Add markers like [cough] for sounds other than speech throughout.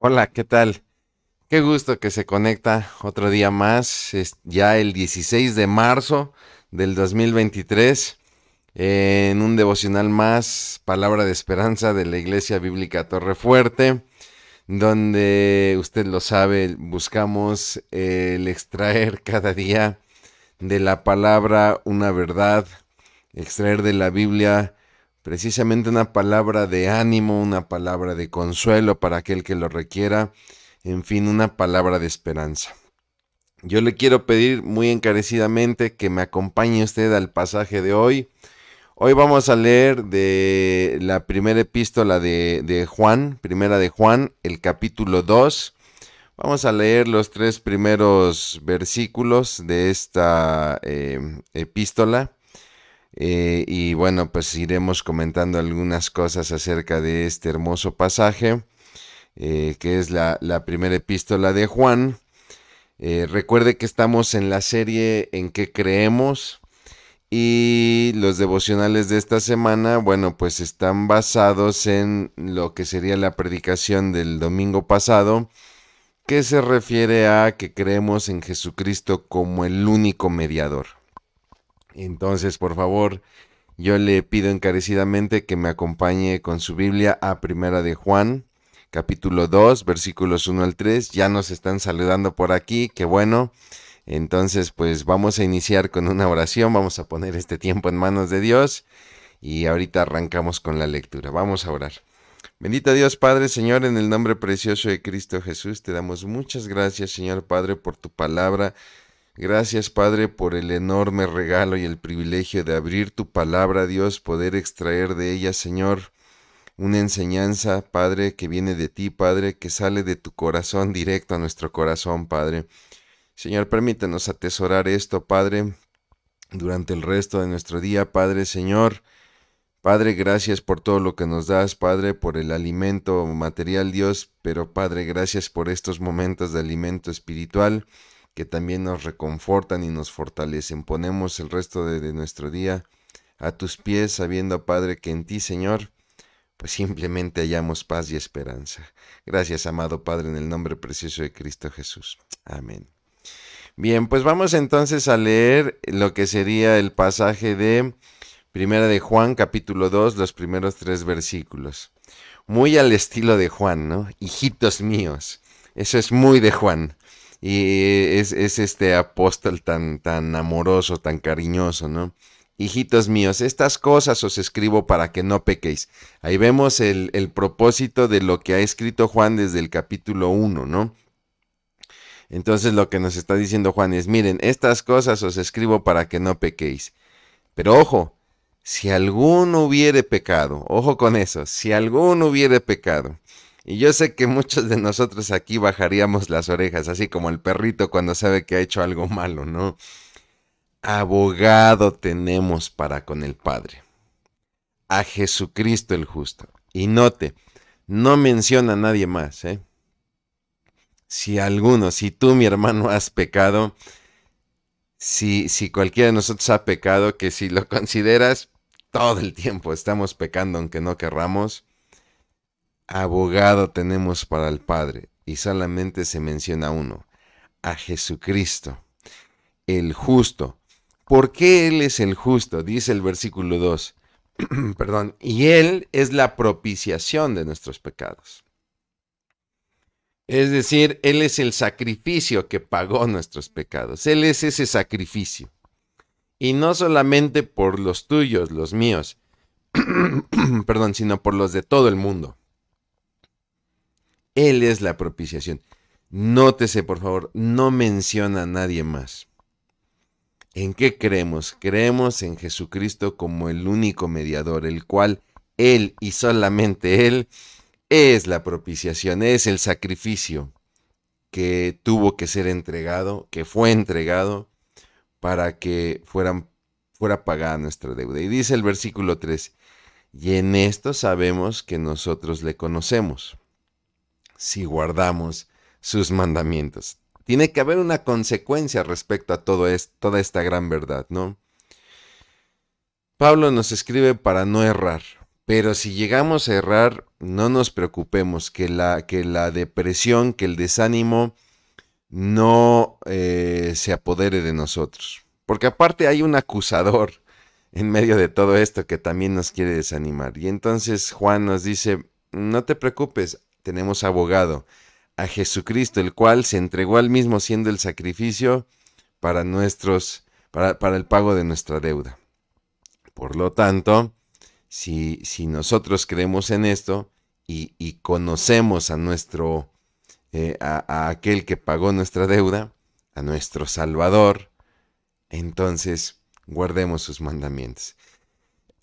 Hola, ¿qué tal? Qué gusto que se conecta otro día más, es ya el 16 de marzo del 2023, eh, en un devocional más, Palabra de Esperanza de la Iglesia Bíblica Torre Fuerte, donde usted lo sabe, buscamos el extraer cada día de la palabra una verdad, extraer de la Biblia precisamente una palabra de ánimo, una palabra de consuelo para aquel que lo requiera, en fin, una palabra de esperanza. Yo le quiero pedir muy encarecidamente que me acompañe usted al pasaje de hoy. Hoy vamos a leer de la primera epístola de, Juan, primera de Juan, el capítulo 2. Vamos a leer los tres primeros versículos de esta eh, epístola. Eh, y bueno, pues iremos comentando algunas cosas acerca de este hermoso pasaje, eh, que es la, primera epístola de Juan. Eh, recuerde que estamos en la serie en que creemos y los devocionales de esta semana, bueno, pues están basados en lo que sería la predicación del domingo pasado, que se refiere a que creemos en Jesucristo como el único mediador. Entonces, por favor, yo le pido encarecidamente que me acompañe con su Biblia a Primera de Juan, capítulo 2, versículos 1 al 3. Ya nos están saludando por aquí, qué bueno. Entonces, pues vamos a iniciar con una oración, vamos a poner este tiempo en manos de Dios y ahorita arrancamos con la lectura. Vamos a orar. Bendito Dios Padre, Señor, en el nombre precioso de Cristo Jesús, te damos muchas gracias, Señor Padre, por tu palabra. Gracias, Padre, por el enorme regalo y el privilegio de abrir tu palabra, Dios, poder extraer de ella, Señor, una enseñanza, Padre, que viene de ti, Padre, que sale de tu corazón directo a nuestro corazón, Padre. Señor, permítenos atesorar esto, Padre, durante el resto de nuestro día, Padre, Señor. Padre, gracias por todo lo que nos das, Padre, por el alimento material, Dios, pero Padre, gracias por estos momentos de alimento espiritual que también nos reconfortan y nos fortalecen. Ponemos el resto de, nuestro día a tus pies, sabiendo, Padre, que en ti, Señor, pues simplemente hallamos paz y esperanza. Gracias, amado Padre, en el nombre precioso de Cristo Jesús. Amén. Bien, pues vamos entonces a leer lo que sería el pasaje de Primera de Juan, capítulo 2, los primeros tres versículos. Muy al estilo de Juan, ¿no? Hijitos míos. Eso es muy de Juan. Y es, este apóstol tan, tan amoroso, tan cariñoso, ¿no? Hijitos míos, estas cosas os escribo para que no pequéis. Ahí vemos el, el propósito de lo que ha escrito Juan desde el capítulo 1, ¿no? Entonces lo que nos está diciendo Juan es, miren, estas cosas os escribo para que no pequéis. Pero ojo, si alguno hubiere pecado, ojo con eso, si alguno hubiere pecado, y yo sé que muchos de nosotros aquí bajaríamos las orejas, así como el perrito cuando sabe que ha hecho algo malo, ¿no? Abogado tenemos para con el Padre, a Jesucristo el justo. Y note, no menciona a nadie más, ¿eh? Si alguno, si tú, mi hermano, has pecado, si, si cualquiera de nosotros ha pecado, que si lo [laughs] consideras, todo el tiempo estamos pecando aunque no querramos, abogado tenemos para el Padre, y solamente se menciona uno, a Jesucristo, el justo. ¿Por qué Él es el justo? Dice el versículo 2. [clears throat] Perdón, y Él es la propiciación de nuestros pecados. Es decir, Él es el sacrificio que pagó nuestros pecados. Él es ese sacrificio. Y no solamente por los tuyos, los míos, [clears throat] perdón, sino por los de todo el mundo. Él es la propiciación. Nótese, por favor, no menciona a nadie más. ¿En qué creemos? Creemos en Jesucristo como el único mediador, el cual Él y solamente Él es la propiciación, es el sacrificio que tuvo que ser entregado, que fue entregado para que fuera pagada nuestra deuda. Y dice el versículo 3, y en esto sabemos que nosotros le conocemos si guardamos sus mandamientos. Tiene que haber una consecuencia respecto a todo esto, toda esta gran verdad, ¿no? Pablo nos escribe para no errar, pero si llegamos a errar, no nos preocupemos, que la, que la depresión, que el desánimo no eh, se apodere de nosotros. Porque aparte hay un acusador en medio de todo esto que también nos quiere desanimar. Y entonces Juan nos dice, no te preocupes, tenemos abogado, a Jesucristo, el cual se entregó al mismo siendo el sacrificio para nuestros, para, el pago de nuestra deuda. Por lo tanto, si, si nosotros creemos en esto y, conocemos a nuestro, eh, a aquel que pagó nuestra deuda, a nuestro Salvador, entonces guardemos sus mandamientos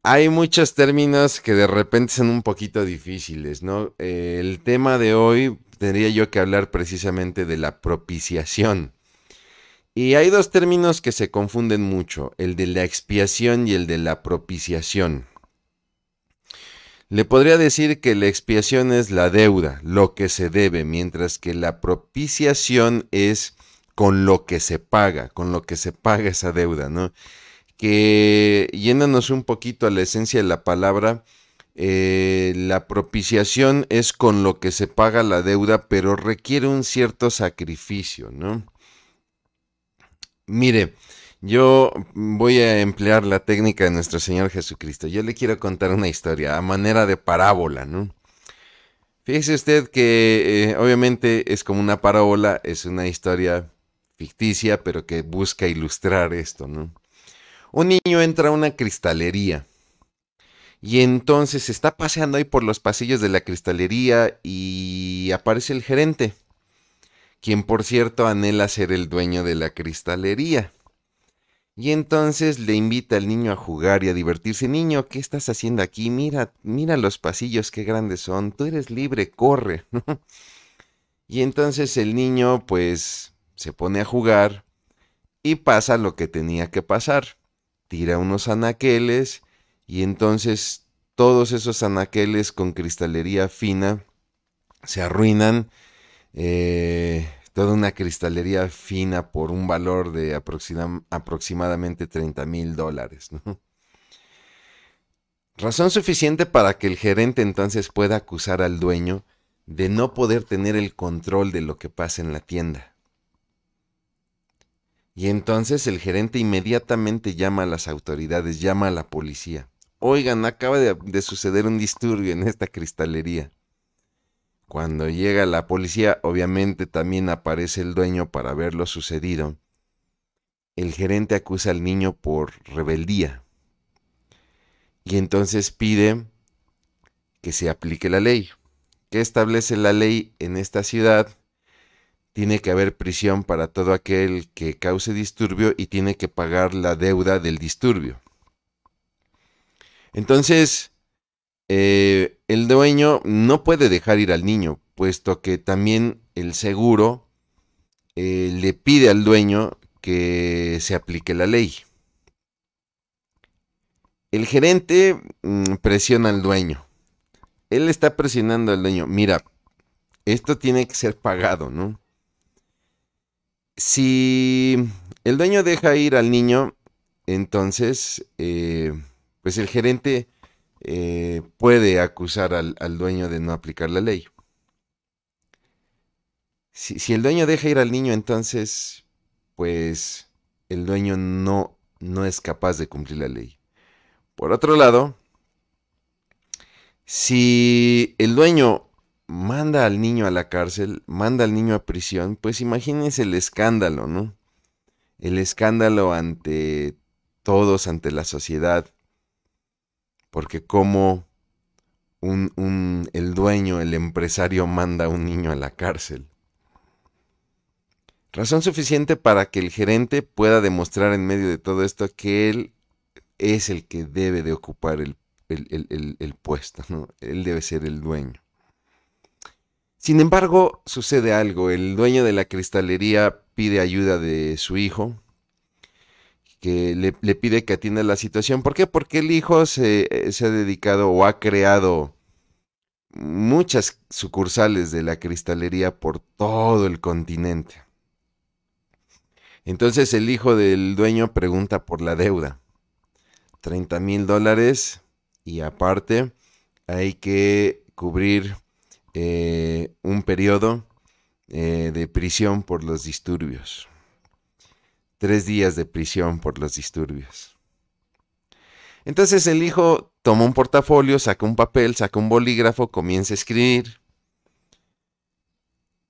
hay muchos términos que de repente son un poquito difíciles, ¿no? El tema de hoy tendría yo que hablar precisamente de la propiciación. Y hay dos términos que se confunden mucho, el de la expiación y el de la propiciación. Le podría decir que la expiación es la deuda, lo que se debe, mientras que la propiciación es con lo que se paga, con lo que se paga esa deuda, ¿no? que yéndonos un poquito a la esencia de la palabra, eh, la propiciación es con lo que se paga la deuda, pero requiere un cierto sacrificio, ¿no? Mire, yo voy a emplear la técnica de nuestro Señor Jesucristo. Yo le quiero contar una historia a manera de parábola, ¿no? Fíjese usted que eh, obviamente es como una parábola, es una historia ficticia, pero que busca ilustrar esto, ¿no? Un niño entra a una cristalería y entonces está paseando ahí por los pasillos de la cristalería y aparece el gerente, quien por cierto anhela ser el dueño de la cristalería. Y entonces le invita al niño a jugar y a divertirse. Niño, ¿qué estás haciendo aquí? Mira, mira los pasillos, qué grandes son. Tú eres libre, corre. [laughs] y entonces el niño, pues, se pone a jugar y pasa lo que tenía que pasar tira unos anaqueles y entonces todos esos anaqueles con cristalería fina se arruinan. Eh, toda una cristalería fina por un valor de aproximadamente 30 mil dólares. Razón suficiente para que el gerente entonces pueda acusar al dueño de no poder tener el control de lo que pasa en la tienda. Y entonces el gerente inmediatamente llama a las autoridades, llama a la policía. Oigan, acaba de, suceder un disturbio en esta cristalería. Cuando llega la policía, obviamente también aparece el dueño para ver lo sucedido. El gerente acusa al niño por rebeldía. Y entonces pide que se aplique la ley. ¿Qué establece la ley en esta ciudad? tiene que haber prisión para todo aquel que cause disturbio y tiene que pagar la deuda del disturbio. Entonces, eh, el dueño no puede dejar ir al niño, puesto que también el seguro eh, le pide al dueño que se aplique la ley. El gerente mm, presiona al dueño. Él está presionando al dueño. Mira, esto tiene que ser pagado, ¿no? si el dueño deja ir al niño, entonces, eh, pues el gerente eh, puede acusar al, dueño de no aplicar la ley. Si, el dueño deja ir al niño, entonces, pues el dueño no, no es capaz de cumplir la ley. Por otro lado, si el dueño manda al niño a la cárcel, manda al niño a prisión, pues imagínense el escándalo, ¿no? El escándalo ante todos, ante la sociedad, porque como un, el dueño, el empresario manda a un niño a la cárcel. Razón suficiente para que el gerente pueda demostrar en medio de todo esto que él es el que debe de ocupar el, el, el puesto, ¿no? Él debe ser el dueño. Sin embargo, sucede algo. El dueño de la cristalería pide ayuda de su hijo, que le, pide que atienda la situación. ¿Por qué? Porque el hijo se, se ha dedicado o ha creado muchas sucursales de la cristalería por todo el continente. Entonces el hijo del dueño pregunta por la deuda. 30 mil dólares y aparte hay que cubrir eh, un periodo eh, de prisión por los disturbios. Tres días de prisión por los disturbios. Entonces el hijo toma un portafolio, saca un papel, saca un bolígrafo, comienza a escribir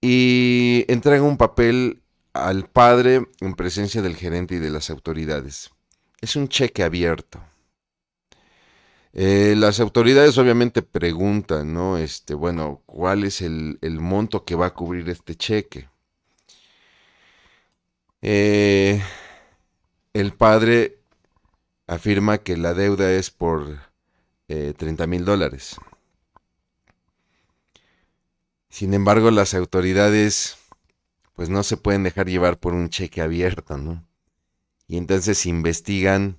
y entrega un papel al padre en presencia del gerente y de las autoridades. Es un cheque abierto. Eh, las autoridades obviamente preguntan, ¿no? Este, bueno, ¿cuál es el, monto que va a cubrir este cheque? Eh, el padre afirma que la deuda es por 30 eh, mil dólares. Sin embargo, las autoridades pues no se pueden dejar llevar por un cheque abierto, ¿no? Y entonces investigan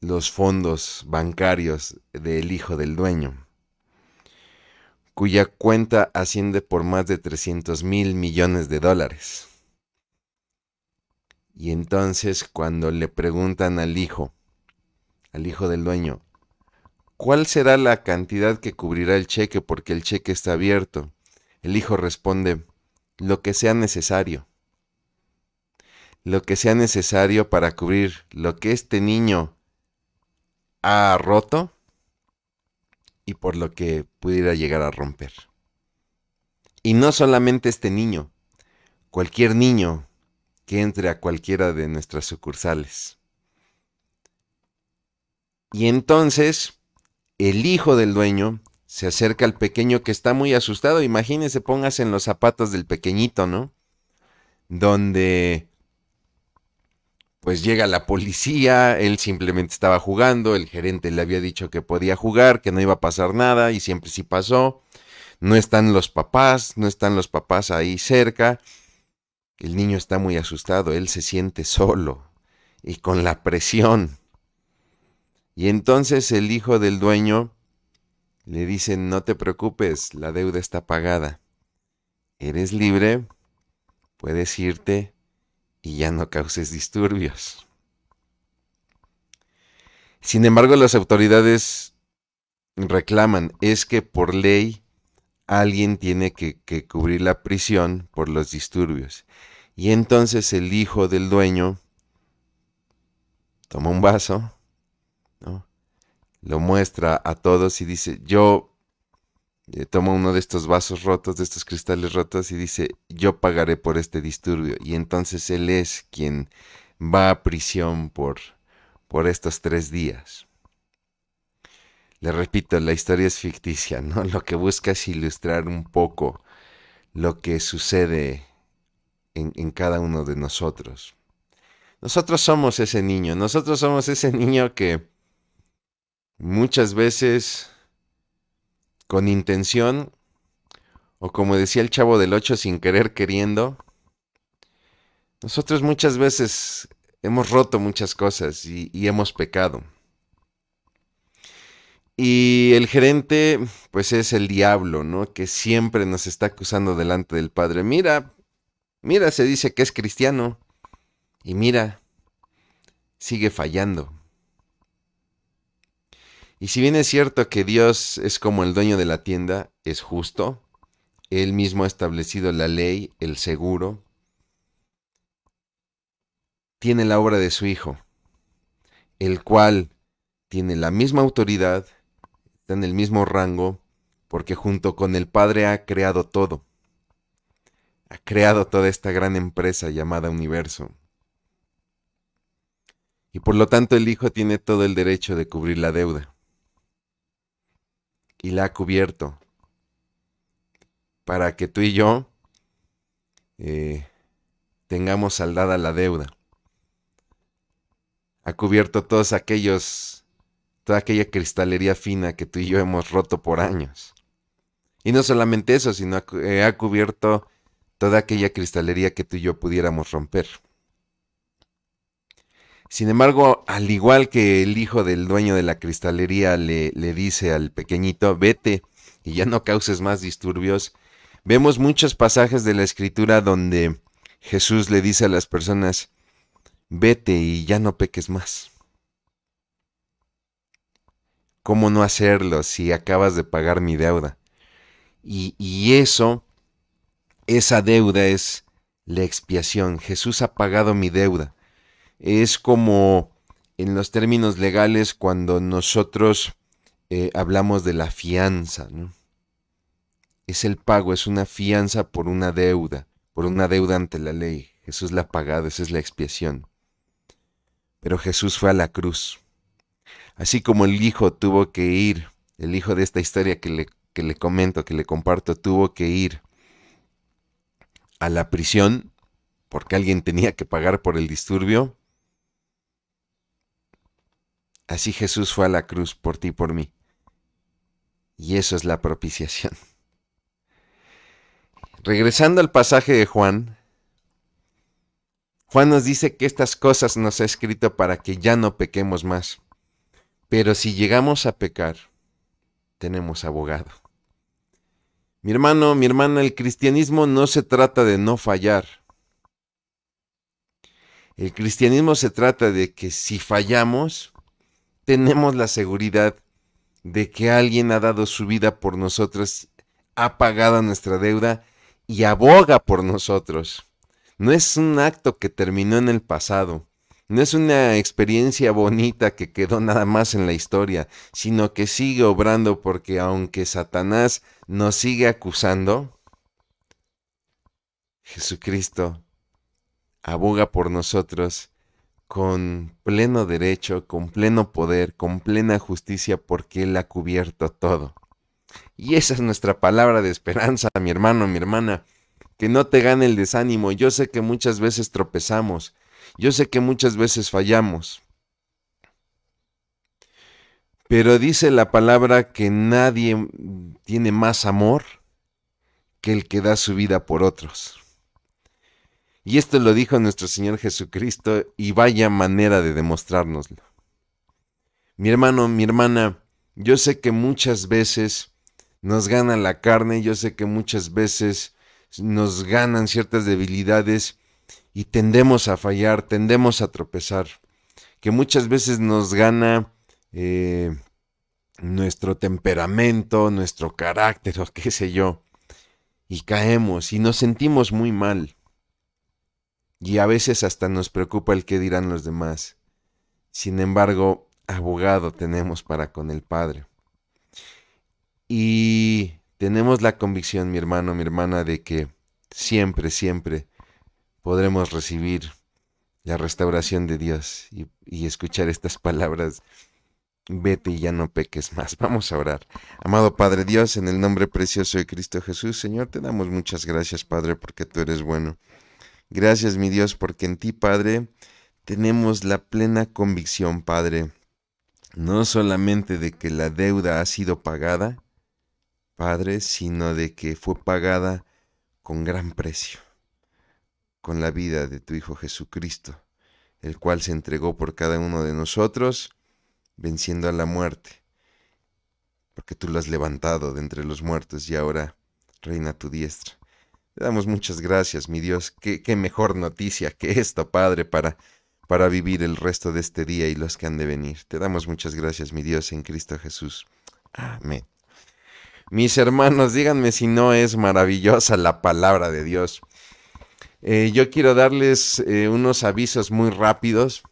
los fondos bancarios del hijo del dueño, cuya cuenta asciende por más de 300 mil millones de dólares. Y entonces cuando le preguntan al hijo, al hijo del dueño, ¿cuál será la cantidad que cubrirá el cheque porque el cheque está abierto? El hijo responde, lo que sea necesario. Lo que sea necesario para cubrir lo que este niño ha roto y por lo que pudiera llegar a romper. Y no solamente este niño, cualquier niño que entre a cualquiera de nuestras sucursales. Y entonces el hijo del dueño se acerca al pequeño que está muy asustado. imagínense pongas en los zapatos del pequeñito, ¿no? Donde pues llega la policía, él simplemente estaba jugando, el gerente le había dicho que podía jugar, que no iba a pasar nada y siempre sí pasó. No están los papás, no están los papás ahí cerca. El niño está muy asustado, él se siente solo y con la presión. Y entonces el hijo del dueño le dice, no te preocupes, la deuda está pagada. Eres libre, puedes irte y ya no causes disturbios. Sin embargo, las autoridades reclaman, es que por ley alguien tiene que, cubrir la prisión por los disturbios. Y entonces el hijo del dueño toma un vaso, lo muestra a todos y dice, yo eh, toma uno de estos vasos rotos, de estos cristales rotos y dice, yo pagaré por este disturbio. Y entonces él es quien va a prisión por, por estos tres días. Le repito, la historia es ficticia, ¿no? [laughs] Lo que busca es ilustrar un poco lo que sucede en cada uno de nosotros. Nosotros somos ese niño, nosotros somos ese [laughs] niño que muchas veces con intención, o como decía el chavo del 8, sin querer queriendo, nosotros muchas veces hemos roto muchas cosas y, y hemos pecado. Y el gerente, pues es el diablo, ¿no? Que siempre nos está acusando delante del Padre. Mira, mira, se dice que es cristiano. Y mira, sigue fallando. Y si bien es cierto que Dios es como el dueño de la tienda, es justo, Él mismo ha establecido la ley, el seguro, tiene la obra de su Hijo, el cual tiene la misma autoridad, está en el mismo rango, porque junto con el Padre ha creado todo. Ha creado toda esta gran empresa llamada universo. Y por lo tanto el Hijo tiene todo el derecho de cubrir la deuda y la ha cubierto para que tú y yo eh, tengamos saldada la deuda. Ha cubierto todos aquellos, toda aquella cristalería fina que tú y yo hemos roto por años. Y no solamente eso, sino que eh, ha cubierto toda aquella cristalería que tú y yo pudiéramos romper. Sin embargo, al igual que el hijo del dueño de la cristalería le, dice al pequeñito, vete y ya no causes más disturbios, vemos muchos pasajes de la escritura donde Jesús le dice a las personas, vete y ya no peques más. ¿Cómo no hacerlo si acabas de pagar mi deuda? y, eso, esa deuda es la expiación. Jesús ha pagado mi deuda es como en los términos legales cuando nosotros eh, hablamos de la fianza. Es el pago, es una fianza por una deuda, por una deuda ante la ley. Jesús la ha pagado, esa es la expiación. Pero Jesús fue a la cruz. Así como el hijo tuvo que ir, el hijo de esta historia que le, que le comento, que le comparto, tuvo que ir a la prisión porque alguien tenía que pagar por el disturbio, Así Jesús fue a la cruz por ti y por mí. Y eso es la propiciación. [laughs] Regresando al pasaje de Juan, Juan nos dice que estas cosas nos ha escrito para que ya no pequemos más. Pero si llegamos a pecar, tenemos abogado. Mi hermano, mi hermana, el cristianismo no se trata de no fallar. El cristianismo se trata de que si fallamos, tenemos la seguridad de que alguien ha dado su vida por nosotros, ha pagado nuestra deuda y aboga por nosotros. No es un acto que terminó en el pasado, no es una experiencia bonita que quedó nada más en la historia, sino que sigue obrando porque aunque Satanás nos sigue acusando, Jesucristo aboga por nosotros con pleno derecho, con pleno poder, con plena justicia, porque Él ha cubierto todo. Y esa es nuestra palabra de esperanza, mi hermano, mi hermana. Que no te gane el desánimo. Yo sé que muchas veces tropezamos. Yo sé que muchas veces fallamos. Pero dice la palabra que nadie tiene más amor que el que da su vida por otros. Y esto lo dijo nuestro Señor Jesucristo y vaya manera de demostrárnoslo. Mi hermano, mi hermana, yo sé que muchas veces nos gana la carne, yo sé que muchas veces nos ganan ciertas debilidades y tendemos a fallar, tendemos a tropezar, que muchas veces nos gana eh, nuestro temperamento, nuestro carácter [laughs] o qué sé yo, y caemos y nos sentimos muy mal y a veces hasta nos preocupa el que dirán los demás. Sin embargo, abogado tenemos para con el Padre. Y tenemos la convicción, mi hermano, mi hermana, de que siempre, siempre podremos recibir la restauración de Dios y, y, escuchar estas palabras. Vete y ya no peques más. [laughs] Vamos a orar. Amado Padre Dios, en el nombre precioso de Cristo Jesús, Señor, te damos muchas gracias, Padre, porque tú eres bueno. Gracias, mi Dios, porque en ti, Padre, tenemos la plena convicción, Padre, no solamente de que la deuda ha sido pagada, Padre, sino de que fue pagada con gran precio, con la vida de tu Hijo Jesucristo, el cual se entregó por cada uno de nosotros, venciendo a la muerte, porque tú lo has levantado de entre los muertos y ahora reina tu diestra. Te damos muchas gracias, mi Dios. Qué, mejor noticia que esto, Padre, para, para vivir el resto de este día y los que han de venir. Te damos muchas gracias, mi Dios, en Cristo Jesús. Amén. Mis hermanos, díganme si no es maravillosa la palabra de Dios. Eh, yo quiero darles eh, unos avisos muy rápidos.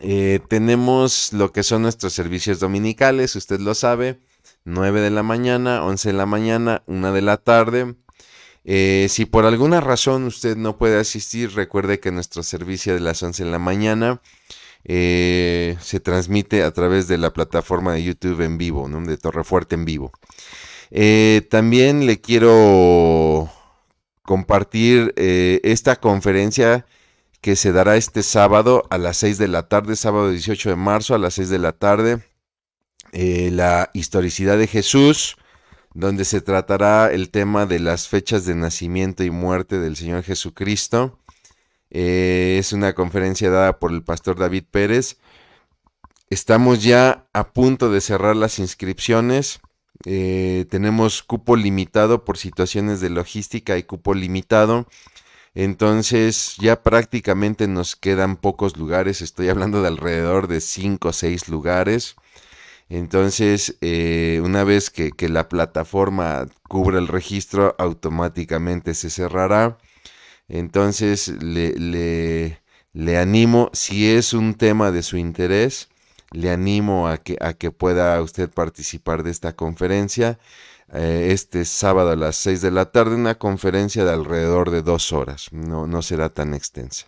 Eh, tenemos lo que son nuestros servicios dominicales, usted lo sabe, 9 de la mañana, 11 de la mañana, 1 de la tarde. Eh, si por alguna razón usted no puede asistir, recuerde que nuestro servicio de las 11 de la mañana eh, se transmite a través de la plataforma de YouTube en vivo, de Torrefuerte en vivo. Eh, también le quiero compartir esta conferencia que se dará este sábado a las 6 de la tarde, sábado 18 de marzo a las 6 de la tarde. la historicidad de Jesús donde se tratará el tema de las fechas de nacimiento y muerte del Señor Jesucristo. Eh, es una conferencia dada por el pastor David Pérez. Estamos ya a punto de cerrar las inscripciones. Eh, tenemos cupo limitado por situaciones de logística y cupo limitado. Entonces ya prácticamente nos quedan pocos lugares. Estoy hablando de alrededor de 5 o 6 lugares. Entonces, eh, una vez que, la plataforma cubra el registro, automáticamente se cerrará. Entonces, le, animo, si es un tema de su interés, le animo a que, pueda usted participar de esta conferencia eh, este sábado a las 6 de la tarde, una conferencia de alrededor de dos horas. no será tan extensa.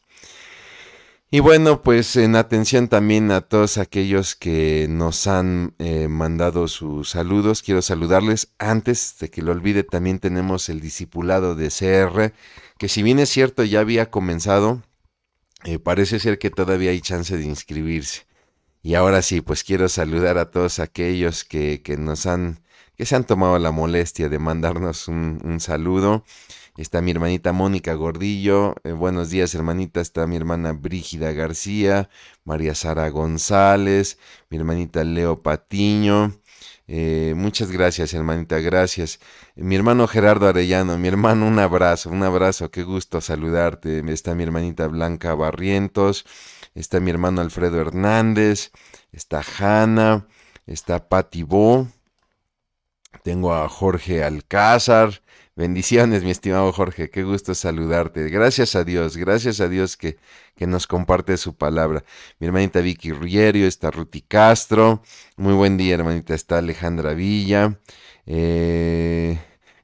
Y bueno, pues en atención también a todos aquellos que nos han eh, mandado sus saludos, quiero saludarles. Antes de que lo olvide, también tenemos el discipulado de CR, que si bien es cierto ya había comenzado, eh, parece ser que todavía hay chance de inscribirse. Y ahora sí, pues quiero saludar a todos aquellos que, que nos han que se han tomado la molestia de mandarnos un, saludo. Está mi hermanita Mónica Gordillo. Eh, buenos días, hermanita. Está mi hermana Brígida García, María Sara González, mi hermanita Leo Patiño. Eh, muchas gracias, hermanita, gracias. Mi hermano Gerardo Arellano, mi hermano, un abrazo, un abrazo, qué gusto saludarte. Está mi hermanita Blanca Barrientos, está mi hermano Alfredo Hernández, está Hanna, está Pati Bo, tengo a Jorge Alcázar. Bendiciones, mi estimado Jorge. Qué gusto saludarte. Gracias a Dios, gracias a Dios que, que nos comparte su palabra. Mi hermanita Vicky Rierio, está Ruti Castro. Muy buen día, hermanita. Está Alejandra Villa. Eh,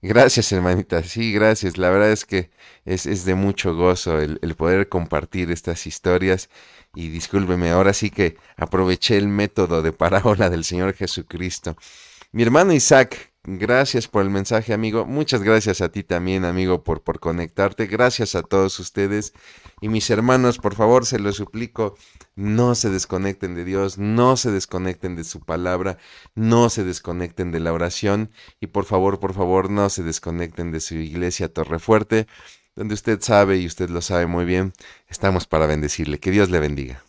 gracias, hermanita. Sí, gracias. La verdad es que es, de mucho gozo el, el poder compartir estas historias y discúlpeme, ahora sí que aproveché el método de parábola del Señor Jesucristo mi hermano Isaac, gracias por el mensaje, amigo. Muchas gracias a ti también, amigo, por, por conectarte. Gracias a todos ustedes. Y mis hermanos, por favor, se los suplico, no se desconecten de Dios, no se desconecten de su palabra, no se desconecten de la oración. Y por favor, por favor, no se desconecten de su iglesia Torrefuerte, donde usted sabe y usted lo sabe muy bien, estamos para bendecirle. Que Dios le bendiga.